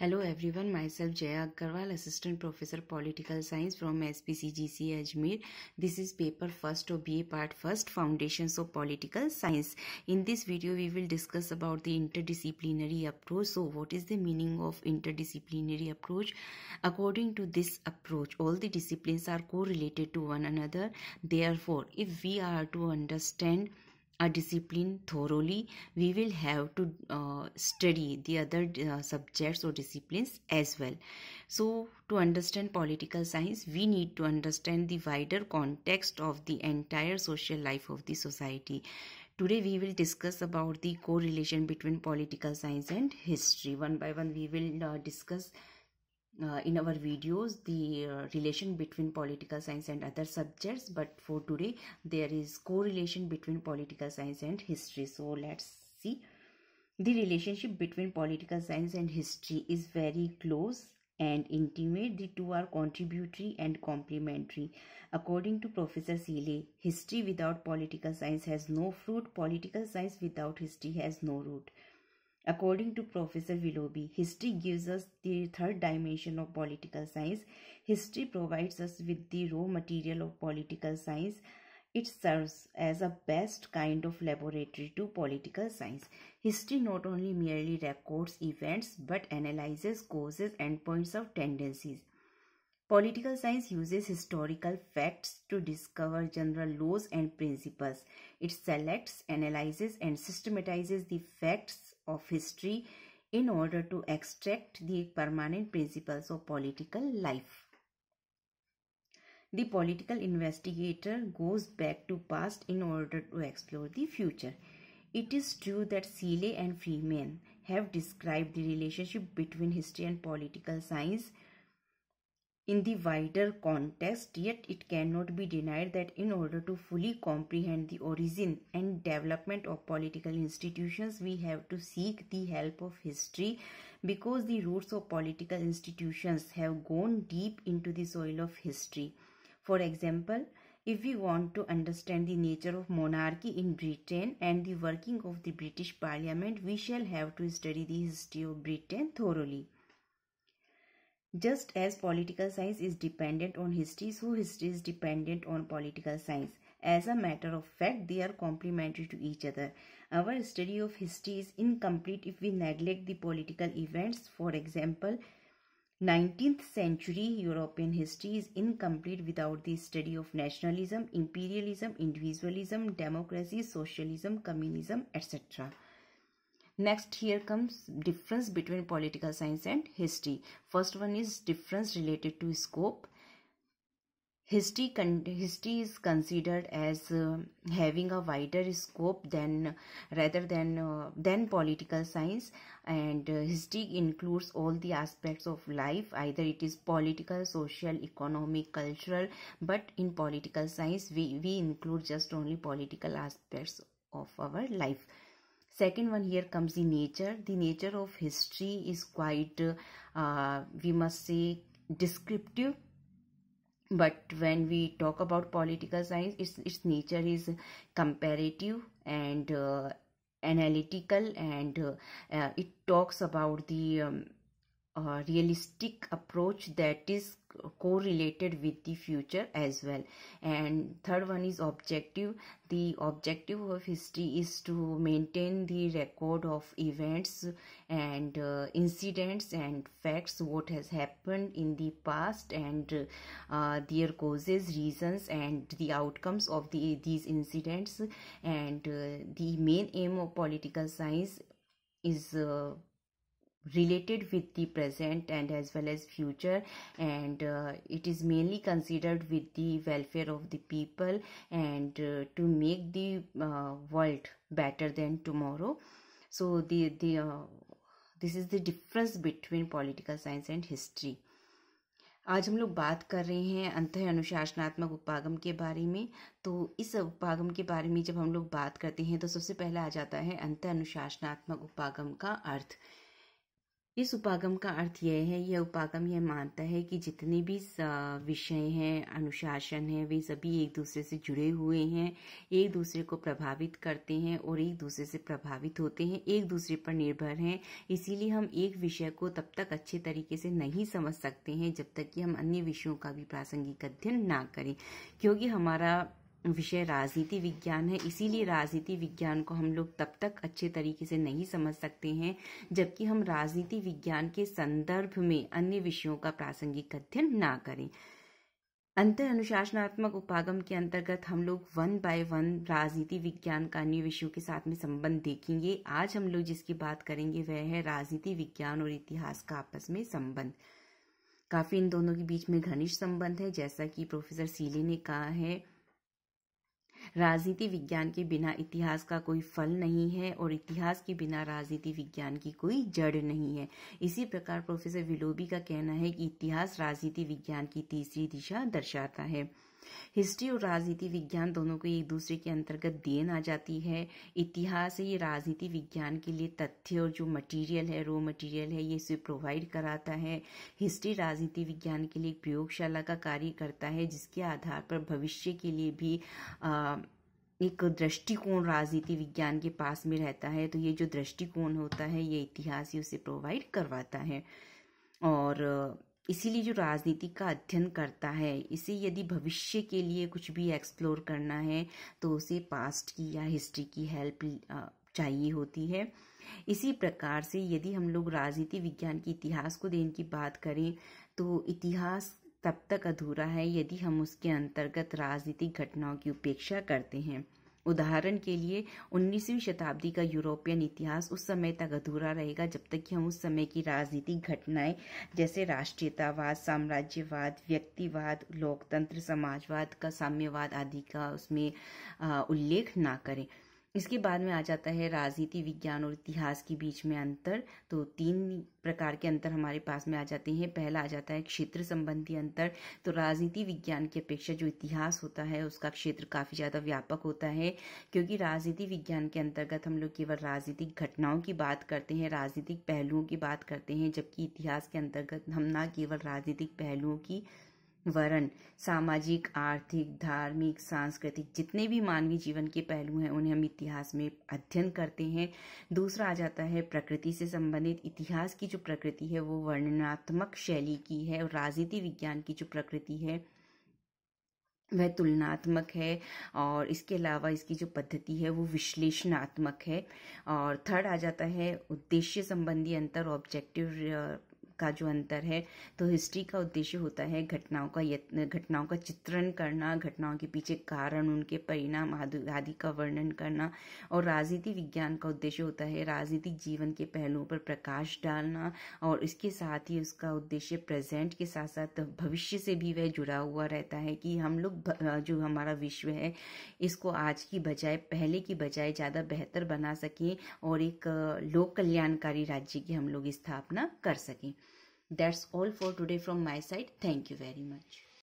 Hello everyone, myself Jaya Agarwal, Assistant Professor Political Science from SPCGC Ajmer. This is paper first or BA part first, Foundations of Political Science. In this video, we will discuss about the interdisciplinary approach. So what is the meaning of interdisciplinary approach? According to this approach, all the disciplines are correlated to one another. Therefore, if we are to understand a discipline thoroughly we will have to uh, study the other uh, subjects or disciplines as well so to understand political science we need to understand the wider context of the entire social life of the society today we will discuss about the correlation between political science and history one by one we will uh, discuss uh, in our videos the uh, relation between political science and other subjects but for today there is correlation between political science and history so let's see the relationship between political science and history is very close and intimate the two are contributory and complementary according to professor seeley history without political science has no fruit political science without history has no root According to Professor Willoughby, history gives us the third dimension of political science. History provides us with the raw material of political science. It serves as a best kind of laboratory to political science. History not only merely records events but analyzes causes and points of tendencies. Political science uses historical facts to discover general laws and principles. It selects, analyzes, and systematizes the facts of history in order to extract the permanent principles of political life. The political investigator goes back to past in order to explore the future. It is true that Seeley and Freeman have described the relationship between history and political science – in the wider context, yet it cannot be denied that in order to fully comprehend the origin and development of political institutions, we have to seek the help of history because the roots of political institutions have gone deep into the soil of history. For example, if we want to understand the nature of monarchy in Britain and the working of the British Parliament, we shall have to study the history of Britain thoroughly. Just as political science is dependent on history, so history is dependent on political science. As a matter of fact, they are complementary to each other. Our study of history is incomplete if we neglect the political events. For example, 19th century European history is incomplete without the study of nationalism, imperialism, individualism, democracy, socialism, communism, etc. Next here comes difference between political science and history. First one is difference related to scope. History, history is considered as uh, having a wider scope than rather than uh, than political science and uh, history includes all the aspects of life either it is political social economic cultural but in political science we, we include just only political aspects of our life second one here comes the nature the nature of history is quite uh, we must say descriptive but when we talk about political science its, its nature is comparative and uh, analytical and uh, it talks about the um, realistic approach that is correlated with the future as well and third one is objective the objective of history is to maintain the record of events and uh, incidents and facts what has happened in the past and uh, their causes reasons and the outcomes of the these incidents and uh, the main aim of political science is uh, related with the present and as well as future and uh, it is mainly considered with the welfare of the people and uh, to make the uh, world better than tomorrow so the the uh, this is the difference between political science and history आज हम लोग बात कर रहे हैं अंत अनुशासनात्मक उपागम के बारे में तो इस उपागम के बारे में जब हम लोग बात करते हैं तो सबसे पहले आ जाता है अंत अनुशासनात्मक उपागम का अर्थ इस उपागम का अर्थ यह है यह उपागम यह मानता है कि जितने भी विषय हैं अनुशासन हैं वे सभी एक दूसरे से जुड़े हुए हैं एक दूसरे को प्रभावित करते हैं और एक दूसरे से प्रभावित होते हैं एक दूसरे पर निर्भर हैं इसीलिए हम एक विषय को तब तक अच्छे तरीके से नहीं समझ सकते हैं जब तक कि हम अन्य विषयों का भी प्रासंगिक अध्ययन ना करें क्योंकि हमारा विषय राजनीति विज्ञान है इसीलिए राजनीति विज्ञान को हम लोग तब तक अच्छे तरीके से नहीं समझ सकते हैं जबकि हम राजनीति विज्ञान के संदर्भ में अन्य विषयों का प्रासंगिक अध्ययन ना करें अंतर अनुशासनात्मक उपागम के अंतर्गत हम लोग वन बाय वन राजनीति विज्ञान का अन्य विषयों के साथ में संबंध देखेंगे आज हम लोग जिसकी बात करेंगे वह है राजनीति विज्ञान और इतिहास का आपस में संबंध काफी इन दोनों के बीच में घनिष्ठ संबंध है जैसा कि प्रोफेसर सीले ने कहा है राजनीति विज्ञान के बिना इतिहास का कोई फल नहीं है और इतिहास के बिना राजनीति विज्ञान की कोई जड़ नहीं है इसी प्रकार प्रोफेसर विलोबी का कहना है कि इतिहास राजनीति विज्ञान की तीसरी दिशा दर्शाता है हिस्ट्री और राजनीति विज्ञान दोनों को एक दूसरे के अंतर्गत देन आ जाती है इतिहास है ये राजनीति विज्ञान के लिए तथ्य और जो मटेरियल है रॉ मटेरियल है ये इसे प्रोवाइड कराता है हिस्ट्री राजनीति विज्ञान के लिए एक प्रयोगशाला का कार्य करता है जिसके आधार पर भविष्य के लिए भी आ, एक दृष्टिकोण राजनीति विज्ञान के पास में रहता है तो ये जो दृष्टिकोण होता है ये इतिहास ही उसे प्रोवाइड करवाता है और इसीलिए जो राजनीति का अध्ययन करता है इसे यदि भविष्य के लिए कुछ भी एक्सप्लोर करना है तो उसे पास्ट की या हिस्ट्री की हेल्प चाहिए होती है इसी प्रकार से यदि हम लोग राजनीति विज्ञान की इतिहास को देने की बात करें तो इतिहास तब तक अधूरा है यदि हम उसके अंतर्गत राजनीतिक घटनाओं की उपेक्षा करते हैं उदाहरण के लिए 19वीं शताब्दी का यूरोपियन इतिहास उस समय तक अधूरा रहेगा जब तक कि हम उस समय की राजनीतिक घटनाएं जैसे राष्ट्रीयतावाद साम्राज्यवाद व्यक्तिवाद लोकतंत्र समाजवाद का साम्यवाद आदि का उसमें उल्लेख ना करें इसके बाद में आ जाता है राजनीति विज्ञान और इतिहास के बीच में अंतर तो तीन प्रकार के अंतर हमारे पास में आ जाते हैं पहला आ जाता है क्षेत्र संबंधी अंतर तो राजनीति विज्ञान की अपेक्षा जो इतिहास होता है उसका क्षेत्र काफ़ी ज़्यादा व्यापक होता है क्योंकि राजनीति विज्ञान के अंतर्गत हम लोग केवल राजनीतिक घटनाओं की बात करते हैं राजनीतिक पहलुओं की बात करते हैं जबकि इतिहास के अंतर्गत हम ना केवल राजनीतिक पहलुओं की वरन सामाजिक आर्थिक धार्मिक सांस्कृतिक जितने भी मानवीय जीवन के पहलू हैं उन्हें हम इतिहास में अध्ययन करते हैं दूसरा आ जाता है प्रकृति से संबंधित इतिहास की जो प्रकृति है वो वर्णनात्मक शैली की है और राजनीति विज्ञान की जो प्रकृति है वह तुलनात्मक है और इसके अलावा इसकी जो पद्धति है वो विश्लेषणात्मक है और थर्ड आ जाता है उद्देश्य संबंधी अंतर ऑब्जेक्टिव का जो अंतर है तो हिस्ट्री का उद्देश्य होता है घटनाओं का यत्न घटनाओं का चित्रण करना घटनाओं के पीछे कारण उनके परिणाम आदि का वर्णन करना और राजनीति विज्ञान का उद्देश्य होता है राजनीतिक जीवन के पहलुओं पर प्रकाश डालना और इसके साथ ही उसका उद्देश्य प्रेजेंट के साथ साथ भविष्य से भी वह जुड़ा हुआ रहता है कि हम लोग जो हमारा विश्व है इसको आज की बजाय पहले की बजाय ज़्यादा बेहतर बना सकें और एक लोक कल्याणकारी राज्य की हम लोग स्थापना कर सकें That's all for today from my side. Thank you very much.